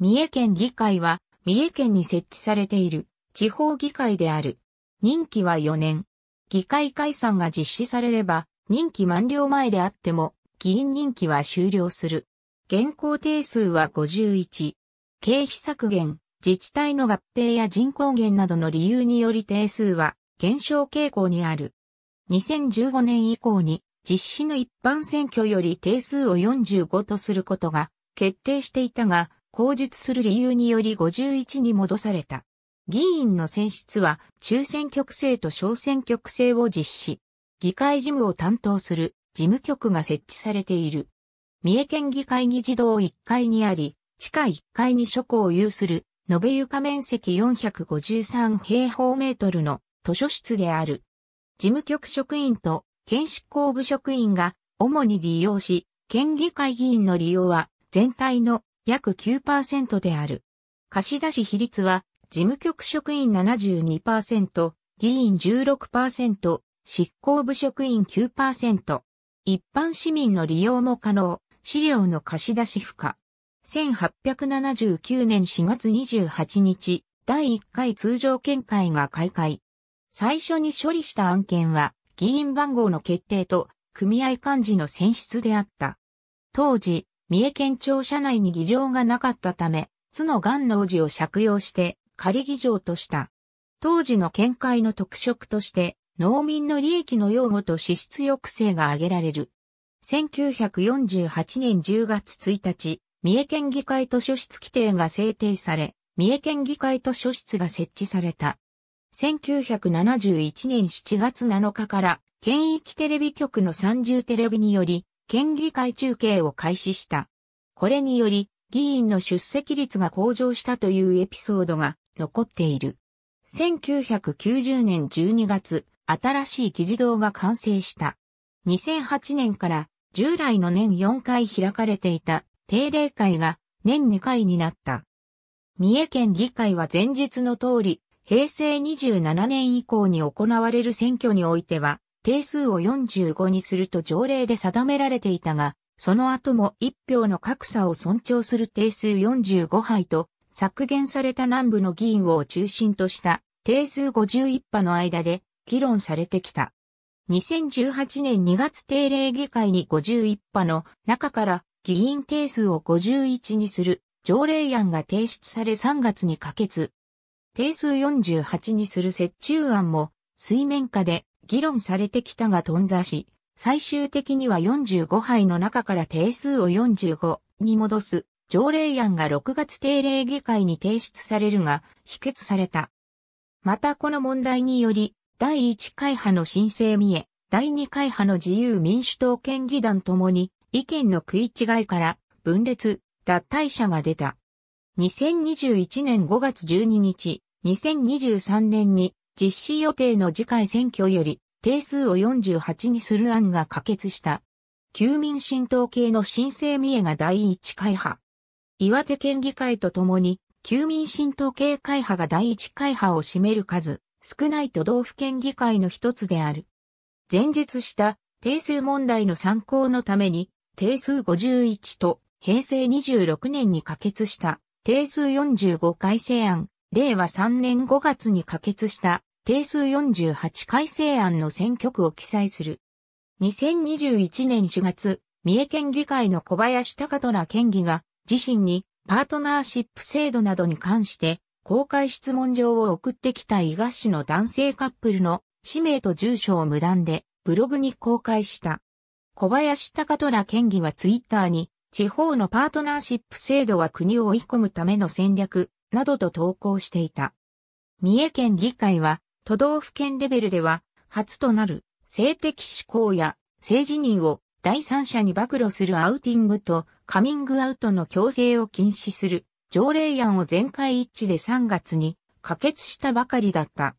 三重県議会は、三重県に設置されている地方議会である。任期は4年。議会解散が実施されれば、任期満了前であっても、議員任期は終了する。現行定数は51。経費削減、自治体の合併や人口減などの理由により定数は減少傾向にある。2015年以降に実施の一般選挙より定数を45とすることが決定していたが、口述する理由により51に戻された。議員の選出は中選挙区制と小選挙区制を実施。議会事務を担当する事務局が設置されている。三重県議会議事堂1階にあり、地下1階に書庫を有する、延べ床面積453平方メートルの図書室である。事務局職員と県執行部職員が主に利用し、県議会議員の利用は全体の約9%である。貸出比率は、事務局職員72%、議員16%、執行部職員9%。一般市民の利用も可能、資料の貸出し不可。1879年4月28日、第1回通常見解が開会。最初に処理した案件は、議員番号の決定と、組合幹事の選出であった。当時、三重県庁舎内に議場がなかったため、津の岩能寺を借用して仮議場とした。当時の見解の特色として、農民の利益の擁護と支出抑制が挙げられる。1948年10月1日、三重県議会図書室規定が制定され、三重県議会図書室が設置された。1971年7月7日から、県域テレビ局の30テレビにより、県議会中継を開始した。これにより、議員の出席率が向上したというエピソードが残っている。1990年12月、新しい議事堂が完成した。2008年から従来の年4回開かれていた定例会が年2回になった。三重県議会は前述の通り、平成27年以降に行われる選挙においては、定数を45にすると条例で定められていたが、その後も一票の格差を尊重する定数45杯と削減された南部の議員を中心とした定数51派の間で議論されてきた。2018年2月定例議会に51派の中から議員定数を51にする条例案が提出され3月に可決。定数48にする折衷案も水面下で議論されてきたが頓挫し、最終的には45杯の中から定数を45に戻す条例案が6月定例議会に提出されるが、否決された。またこの問題により、第1会派の申請見え、第2会派の自由民主党県議団ともに、意見の食い違いから、分裂、脱退者が出た。2021年5月12日、2023年に実施予定の次回選挙より定数を48にする案が可決した。旧民進党系の新生三重が第一会派。岩手県議会とともに、旧民進党系会派が第一会派を占める数、少ない都道府県議会の一つである。前述した定数問題の参考のために、定数51と平成26年に可決した定数45改正案、令和3年5月に可決した定数48改正案の選挙区を記載する。2021年4月、三重県議会の小林高虎県議が自身にパートナーシップ制度などに関して公開質問状を送ってきた伊賀市の男性カップルの氏名と住所を無断でブログに公開した。小林高虎県議はツイッターに地方のパートナーシップ制度は国を追い込むための戦略などと投稿していた。三重県議会は都道府県レベルでは、初となる性的指向や性自認を第三者に暴露するアウティングとカミングアウトの強制を禁止する条例案を全会一致で3月に可決したばかりだった。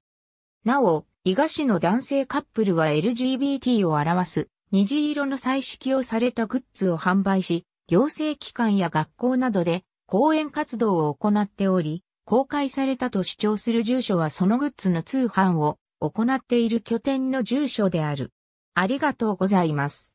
なお、伊賀市の男性カップルは LGBT を表す虹色の彩色をされたグッズを販売し、行政機関や学校などで講演活動を行っており、公開されたと主張する住所はそのグッズの通販を行っている拠点の住所である。ありがとうございます。